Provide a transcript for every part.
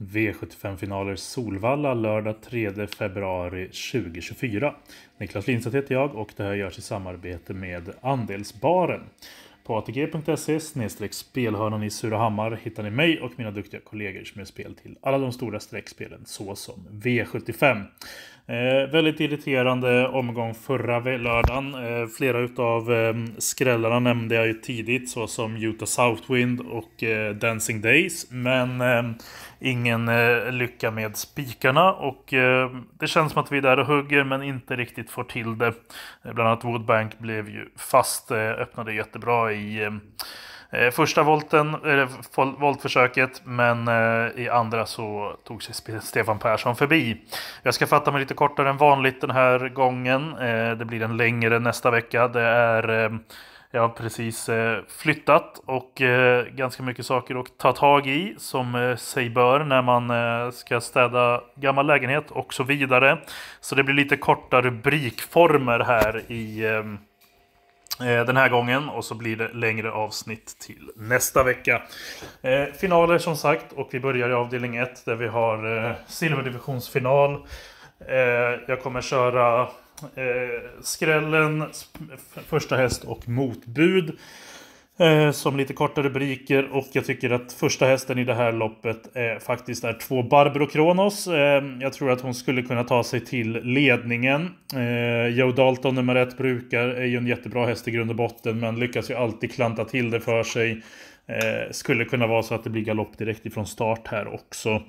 V75-finaler Solvalla lördag 3 februari 2024. Niklas Lindstedt heter jag och det här görs i samarbete med Andelsbaren. På atg.se spelhörnan i Surahammar hittar ni mig och mina duktiga kollegor som gör spel till alla de stora streckspelen såsom V75. Eh, väldigt irriterande omgång förra lördagen. Eh, flera utav eh, skrällarna nämnde jag ju tidigt såsom Utah Southwind och eh, Dancing Days. Men ehm, ingen eh, lycka med spikarna och ehm, det känns som att vi är där och hugger men inte riktigt får till det. Eh, bland annat Woodbank blev ju fast, eh, öppnade jättebra i ehm, Eh, första volten, eller voltförsöket, men eh, i andra så tog sig Stefan Persson förbi. Jag ska fatta mig lite kortare än vanligt den här gången. Eh, det blir en längre nästa vecka. Det är jag har precis flyttat och ganska mycket saker att ta tag i som sig bör när man ska städa gammal lägenhet och så vidare. Så det blir lite korta rubrikformer här i Eh, den här gången och så blir det längre avsnitt till nästa vecka. Eh, finaler som sagt och vi börjar i avdelning 1 där vi har eh, silverdivisionsfinal. Eh, jag kommer köra eh, skrällen, första häst och motbud. Eh, som lite korta rubriker och jag tycker att första hästen i det här loppet eh, faktiskt är två Barbro Kronos. Eh, jag tror att hon skulle kunna ta sig till ledningen. Eh, Joe Dalton nummer ett brukar är ju en jättebra häst i grund och botten men lyckas ju alltid klanta till det för sig. Eh, skulle kunna vara så att det blir galopp direkt ifrån start här också.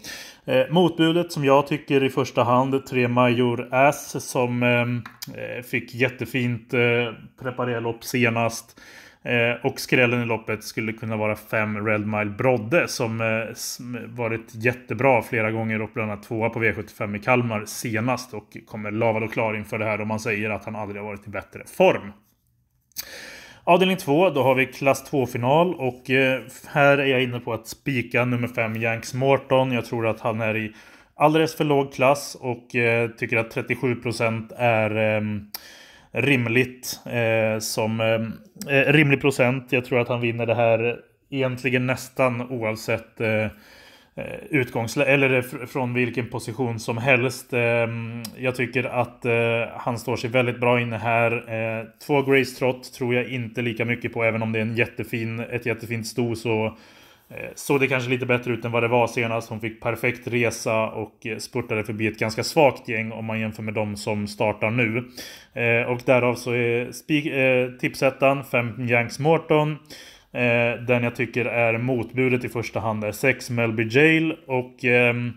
Eh, motbudet som jag tycker i första hand, tre Major S som eh, fick jättefint eh, lopp senast. Eh, och skrällen i loppet skulle kunna vara fem Red Mile Brodde som eh, varit jättebra flera gånger och bland annat tvåa på V75 i Kalmar senast och kommer lavad och klar inför det här om man säger att han aldrig har varit i bättre form. Avdelning 2, då har vi klass 2-final och eh, här är jag inne på att spika nummer 5 Yanks Morton. Jag tror att han är i alldeles för låg klass och eh, tycker att 37% procent är ehm, rimligt eh, som eh, eh, rimlig procent. Jag tror att han vinner det här egentligen nästan oavsett eh, eh utgångsläge eller eh, från vilken position som helst. Ehm, jag tycker att han står sig väldigt bra inne här. Två Grace Trot tror jag inte lika mycket på, även om det är en jättefin, ett jättefint sto så Eh, såg det kanske lite bättre ut än vad det var senast. Hon fick perfekt resa och eh, spurtade förbi ett ganska svagt gäng om man jämför med de som startar nu. Eh, och därav så är tipsettan 5 Yanks Morton. Den jag tycker är motbudet i första hand är 6 Melby Jail och ehm,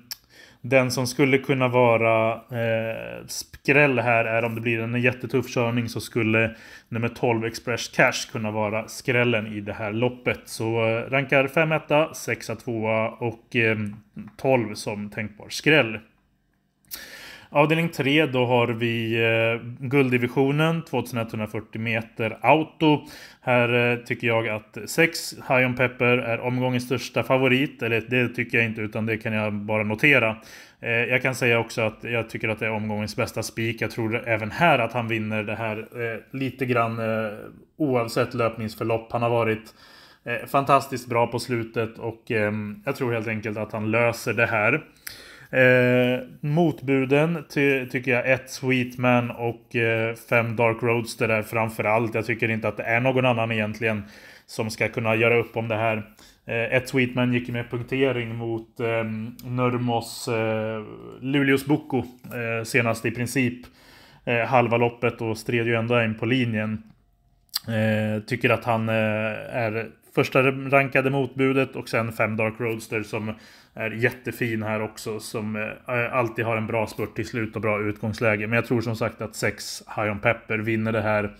den som skulle kunna vara eh, skräll här är om det blir en jättetuff körning så skulle nummer 12 Express Cash kunna vara skrällen i det här loppet. Så eh, rankar 5 1 6 2 och eh, 12 som tänkbar skräll. Avdelning 3 då har vi eh, gulddivisionen 2140 meter auto. Här eh, tycker jag att 6 High On Pepper är omgångens största favorit. Eller det tycker jag inte utan det kan jag bara notera. Eh, jag kan säga också att jag tycker att det är omgångens bästa spik. Jag tror även här att han vinner det här eh, lite grann eh, oavsett löpningsförlopp. Han har varit eh, fantastiskt bra på slutet och ehm, jag tror helt enkelt att han löser det här. Eh, motbuden ty tycker jag ett Sweetman och eh, fem Dark Roadster är framförallt. Jag tycker inte att det är någon annan egentligen som ska kunna göra upp om det här. Eh, ett Sweetman gick med punktering mot eh, Nurmos eh, Luleås Boko eh, senast i princip eh, halva loppet och stred ju ändå in på linjen. Eh, tycker att han eh, är första rankade motbudet och sen fem Dark Roadster som är jättefin här också. Som eh, alltid har en bra spurt till slut och bra utgångsläge. Men jag tror som sagt att sex High On Pepper vinner det här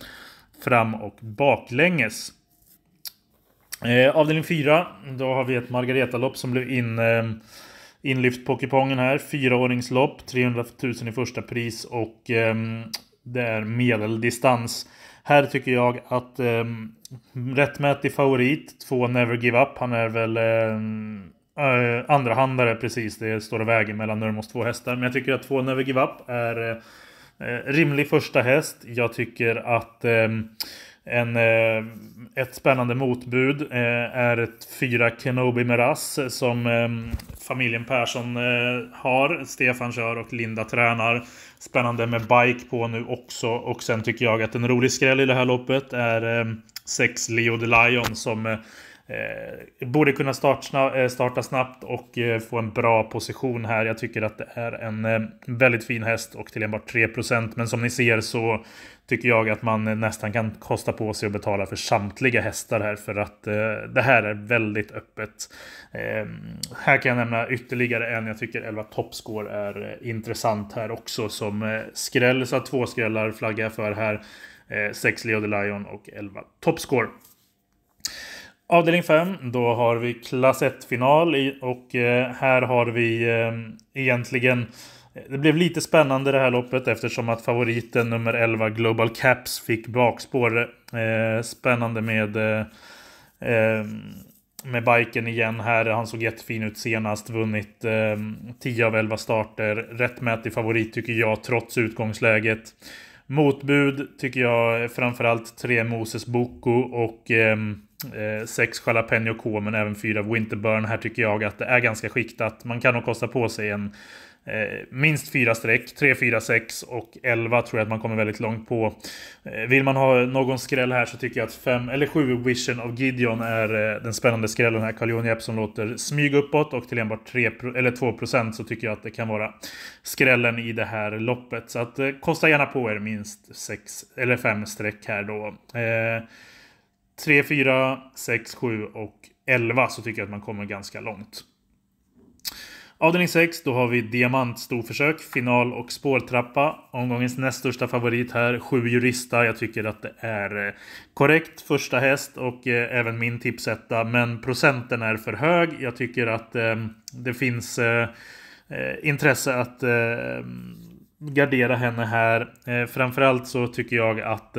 fram och baklänges. Eh, avdelning 4, då har vi ett Margareta-lopp som blev in, eh, inlyft på kupongen här. Fyraåringslopp, 300 000 i första pris och ehm, det är medeldistans. Här tycker jag att ehm, Mm, rättmätig favorit. Två Never Give Up. Han är väl eh, eh andrahandare precis. Det står och väger mellan Nurmos två hästar. Men jag tycker att två Never Give Up är eh, eh rimlig första häst. Jag tycker att eh, en, eh, ett spännande motbud är ett fyra Kenobi Meras som familjen Persson har. Stefan kör och Linda tränar. Spännande med bike på nu också. Och sen tycker jag att en rolig skräll i det här loppet är sex Leo de Lion som eh, borde kunna starta, eh, starta snabbt och eh, få en bra position här. Jag tycker att det är en väldigt fin häst och till enbart 3%. Men som ni ser så tycker jag att man nästan kan kosta på sig att betala för samtliga hästar här för att det här är väldigt öppet. Ehm, här kan jag nämna ytterligare en. Jag tycker 11 Topscore är intressant här också som skräll. Så två skrällar flaggar jag för här. 6 eh, Leo the Lion och 11 Topscore. Avdelning 5, då har vi klass 1-final och eh, här har vi eh, egentligen det blev lite spännande det här loppet eftersom att favoriten nummer 11 Global Caps fick bakspår. spännande med, med biken igen här. Han såg jättefin ut senast. Vunnit 10 av 11 starter. Rättmätig favorit tycker jag trots utgångsläget. Motbud tycker jag framförallt tre Moses Boko och ehm, eh, sex Jalapeno K men även fyra Winterburn. Här tycker jag att det är ganska skiktat. Man kan nog kosta på sig en Eh, minst fyra streck, 3, 4, 6 och 11 tror jag att man kommer väldigt långt på. Eh, vill man ha någon skräll här så tycker jag att 5 eller 7 Vision of Gideon är eh, den spännande skrällen här. Carl Johan Jeppsson låter smyga uppåt och till enbart 3, eller 2% så tycker jag att det kan vara skrällen i det här loppet. Så att kosta gärna på er minst 6 eller 5 streck här då. 3, 4, 6, 7 och 11 så tycker jag att man kommer ganska långt. Avdelning 6, då har vi diamantstorförsök, final och spårtrappa. Omgångens näst största favorit här, sju Jurista. Jag tycker att det är eh, korrekt första häst och eh, även min tipsetta. Men procenten är för hög. Jag tycker att eh, det finns eh, eh intresse att ehm, gardera henne här. framförallt så tycker jag att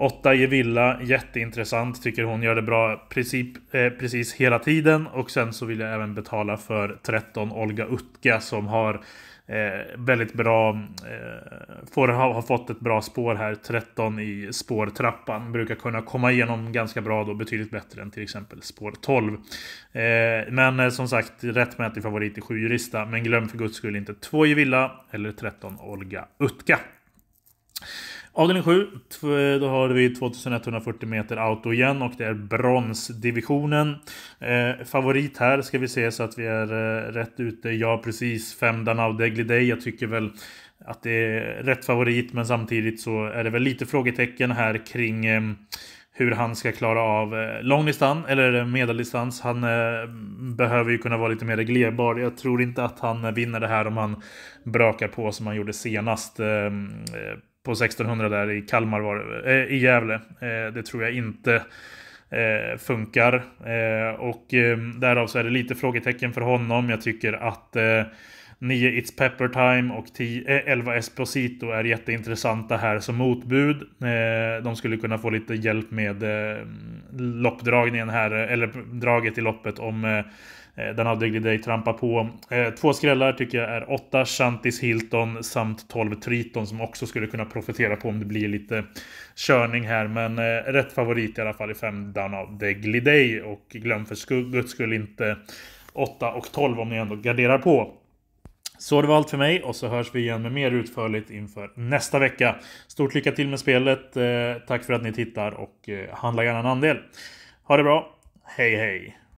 Åtta Gevilla, jätteintressant. Tycker hon gör det bra princip, eh, precis hela tiden. Och sen så vill jag även betala för 13 Olga Utka som har Eh, väldigt bra. Eh, får, ha, har fått ett bra spår här. 13 i spårtrappan. Brukar kunna komma igenom ganska bra då. Betydligt bättre än till exempel spår 12. Eh, men eh, som sagt, rättmätig favorit i 7 jurista. Men glöm för guds skull inte 2 Gevilla eller 13 Olga Utka. Avdelning 7, då har vi 2140 meter auto igen och det är bronsdivisionen. Eh, favorit här ska vi se så att vi är eh, rätt ute. Ja, precis. Fem Danau Degliday. Jag tycker väl att det är rätt favorit, men samtidigt så är det väl lite frågetecken här kring eh, hur han ska klara av eh, långdistans eller eh, medeldistans. Han eh, behöver ju kunna vara lite mer reglerbar. Jag tror inte att han vinner det här om han brakar på som han gjorde senast eh, eh på 1600 där i Kalmar var det, äh, i Gävle. Eh, det tror jag inte eh, funkar. Eh, och eh, därav så är det lite frågetecken för honom. Jag tycker att 9 eh, It's Pepper Time och 10, 11 eh, Esposito är jätteintressanta här som motbud. De skulle kunna få lite hjälp med loppdragningen här, eller draget i loppet om Eh, den avdögde dig trampa på. Eh, två skrällar tycker jag är 8 Shantis Hilton samt 12 Triton som också skulle kunna profitera på om det blir lite körning här. Men eh, rätt favorit i alla fall i 5 down of Degley Day. Och glöm för guds skull inte 8 och 12 om ni ändå garderar på. Så det var allt för mig och så hörs vi igen med mer utförligt inför nästa vecka. Stort lycka till med spelet. Tack för att ni tittar och handla gärna en andel. Ha det bra. Hej hej!